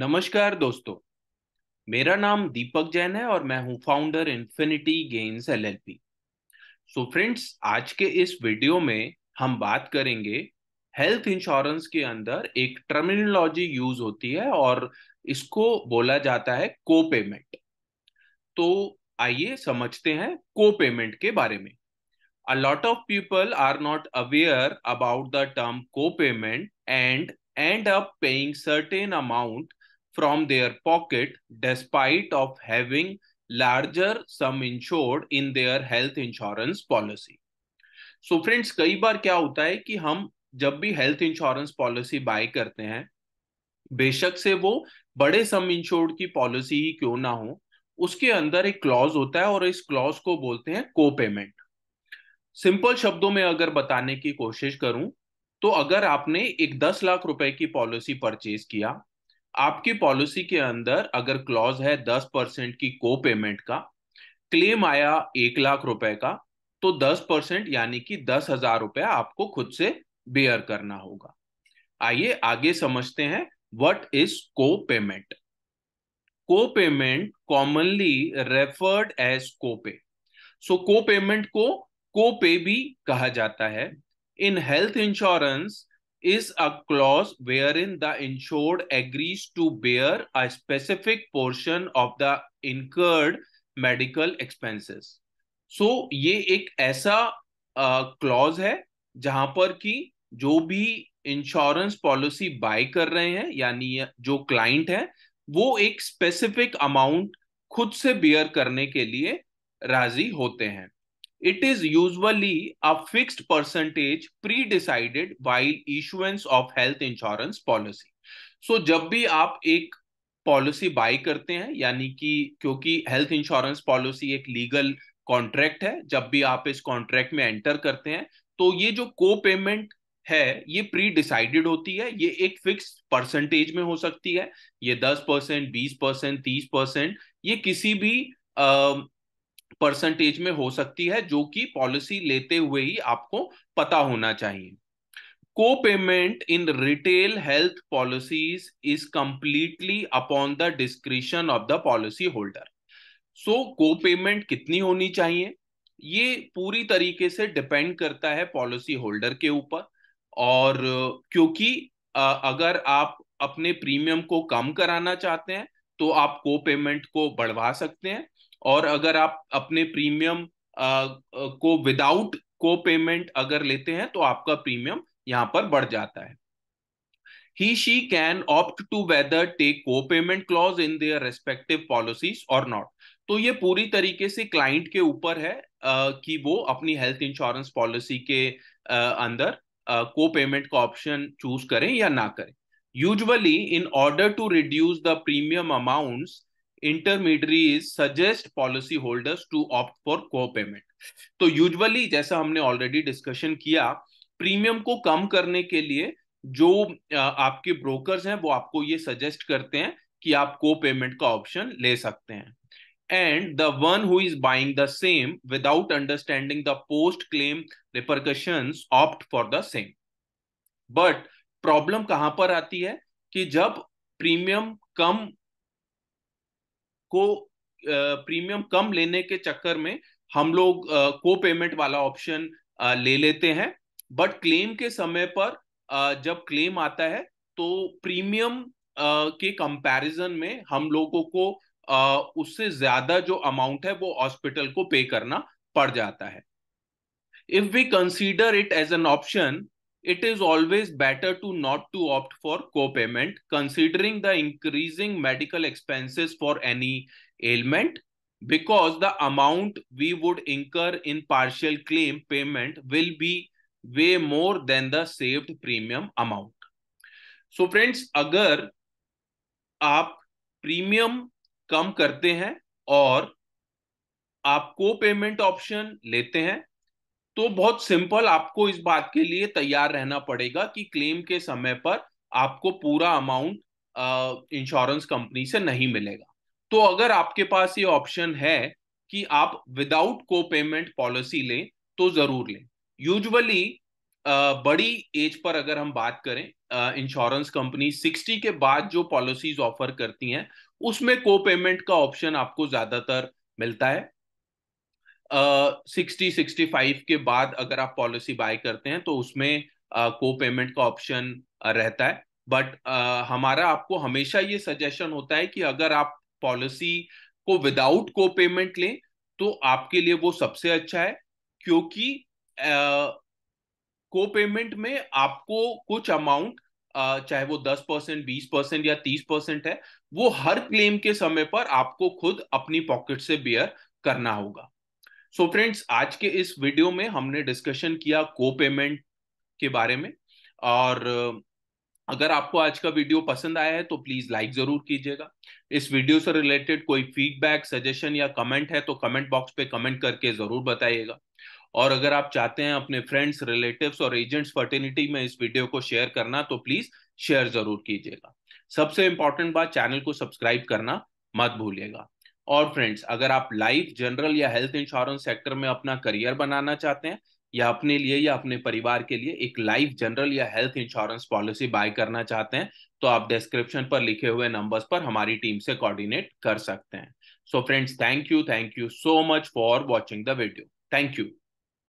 नमस्कार दोस्तों मेरा नाम दीपक जैन है और मैं हूं founder Infinity Games LLP so friends आज के इस वीडियो में हम बात करेंगे हेल्थ इंश्योरेंस के अंदर एक टर्मिनोलॉजी यूज होती है और इसको बोला जाता है को पेमेंट तो आइए समझते हैं को पेमेंट के बारे में a lot of people are not aware about the term co payment and end up paying certain amount from their pocket despite of having larger sum insured in their health insurance policy. So so friends कई बार क्या होता है कि हम जब भी health insurance policy bye करते हैं बेशक से वो बड़े सम इंश्योर्ड की पॉलिसी ही क्यों ना हो उसके अंदर एक क्लॉज होता है और इस क्लॉज को बोलते हैं को पेमेंट सिंपल शब्दों में अगर बताने की कोशिश करूं तो अगर आपने एक दस लाख रुपए की पॉलिसी परचेज किया आपकी पॉलिसी के अंदर अगर क्लॉज है दस परसेंट की को पेमेंट का क्लेम आया एक लाख रुपए का तो दस परसेंट यानी कि दस हजार रुपया आपको खुद से बेयर करना होगा आइए आगे समझते हैं what is co payment co payment commonly referred as copay so co payment को कोपे भी कहा जाता है in health insurance is a clause wherein the insured agrees to bear a specific portion of the incurred medical expenses. so, ये एक ऐसा clause uh, है जहां पर कि जो भी इंश्योरेंस पॉलिसी बाय कर रहे हैं यानी जो क्लाइंट है वो एक स्पेसिफिक अमाउंट खुद से बियर करने के लिए राजी होते हैं it is usually a fixed percentage pre-decided while issuance of health insurance policy. So जब भी आप एक पॉलिसी बाय करते हैं यानी कि क्योंकि हेल्थ इंश्योरेंस पॉलिसी एक लीगल कॉन्ट्रैक्ट है जब भी आप इस कॉन्ट्रैक्ट में एंटर करते हैं तो ये जो को पेमेंट है ये प्री डिसाइडेड होती है ये एक फिक्स परसेंटेज में हो सकती है ये दस परसेंट बीस परसेंट तीस परसेंट ये किसी भी परसेंटेज में हो सकती है जो कि पॉलिसी लेते हुए ही आपको पता होना चाहिए co payment in retail health policies is completely upon the discretion of the policy holder so co payment कितनी होनी चाहिए ये पूरी तरीके से डिपेंड करता है पॉलिसी होल्डर के ऊपर और क्योंकि अगर आप अपने प्रीमियम को कम कराना चाहते हैं तो आप को पेमेंट को बढ़वा सकते हैं और अगर आप अपने प्रीमियम को विदाउट को पेमेंट अगर लेते हैं तो आपका प्रीमियम यहाँ पर बढ़ जाता है he she can opt to whether take co-payment clause in their respective policies or not तो ये पूरी तरीके से क्लाइंट के ऊपर है आ, कि वो अपनी हेल्थ इंश्योरेंस पॉलिसी के आ, अंदर को पेमेंट का ऑप्शन चूज करें या ना करें Usually, in order to reduce the premium amounts, intermediaries suggest policy holders to opt for co-payment. तो यूजुअली जैसा हमने ऑलरेडी डिस्कशन किया प्रीमियम को कम करने के लिए जो आपके ब्रोकर्स हैं वो आपको ये सजेस्ट करते हैं कि आप को पेमेंट का ऑप्शन ले सकते हैं and the one who is buying the same without understanding the post claim repercussions opt for the same but problem कहां पर आती है कि जब प्रीमियम कम को प्रीमियम कम लेने के चक्कर में हम लोग को पेमेंट वाला ऑप्शन ले लेते हैं बट क्लेम के समय पर जब क्लेम आता है तो प्रीमियम के कंपैरिजन में हम लोगों को उससे ज्यादा जो अमाउंट है वो हॉस्पिटल को पे करना पड़ जाता है if we consider it as an option it is always better to not to opt for co-payment considering the increasing medical expenses for any ailment because the amount we would incur in partial claim payment will be way more than the saved premium amount so friends agar aap premium kam karte hain aur aap co payment option lete hain तो बहुत simple आपको इस बात के लिए तैयार रहना पड़ेगा कि क्लेम के समय पर आपको पूरा अमाउंट इंश्योरेंस कंपनी से नहीं मिलेगा तो अगर आपके पास ये ऑप्शन है कि आप विदाउट को पेमेंट पॉलिसी लें तो जरूर लें यूजुअली बड़ी एज पर अगर हम बात करें इंश्योरेंस कंपनी 60 के बाद जो पॉलिसीज ऑफर करती हैं उसमें को पेमेंट का ऑप्शन आपको ज्यादातर मिलता है सिक्सटी सिक्सटी फाइव के बाद अगर आप पॉलिसी बाय करते हैं तो उसमें को पेमेंट का ऑप्शन रहता है बट हमारा आपको हमेशा ये सजेशन होता है कि अगर आप पॉलिसी को विदाउट को पेमेंट लें तो आपके लिए वो सबसे अच्छा है क्योंकि को पेमेंट में आपको कुछ अमाउंट चाहे वो दस परसेंट बीस परसेंट या तीस परसेंट है वो हर क्लेम के समय पर आपको खुद अपनी पॉकेट से बियर करना होगा सो so फ्रेंड्स आज के इस वीडियो में हमने डिस्कशन किया को पेमेंट के बारे में और अगर आपको आज का वीडियो पसंद आया है तो प्लीज लाइक जरूर कीजिएगा इस वीडियो से रिलेटेड कोई फीडबैक सजेशन या कमेंट है तो कमेंट बॉक्स पे कमेंट करके जरूर बताइएगा और अगर आप चाहते हैं अपने फ्रेंड्स रिलेटिव्स और एजेंट्स फर्टिनिटी में इस वीडियो को शेयर करना तो प्लीज शेयर जरूर कीजिएगा सबसे इंपॉर्टेंट बात चैनल को सब्सक्राइब करना मत भूलिएगा और फ्रेंड्स अगर आप लाइफ जनरल या हेल्थ इंश्योरेंस सेक्टर में अपना करियर बनाना चाहते हैं या अपने लिए या अपने परिवार के लिए एक लाइफ जनरल या हेल्थ इंश्योरेंस पॉलिसी बाय करना चाहते हैं तो आप डिस्क्रिप्शन पर लिखे हुए नंबर्स पर हमारी टीम से कोऑर्डिनेट कर सकते हैं so friends thank you thank you so much for watching the video thank you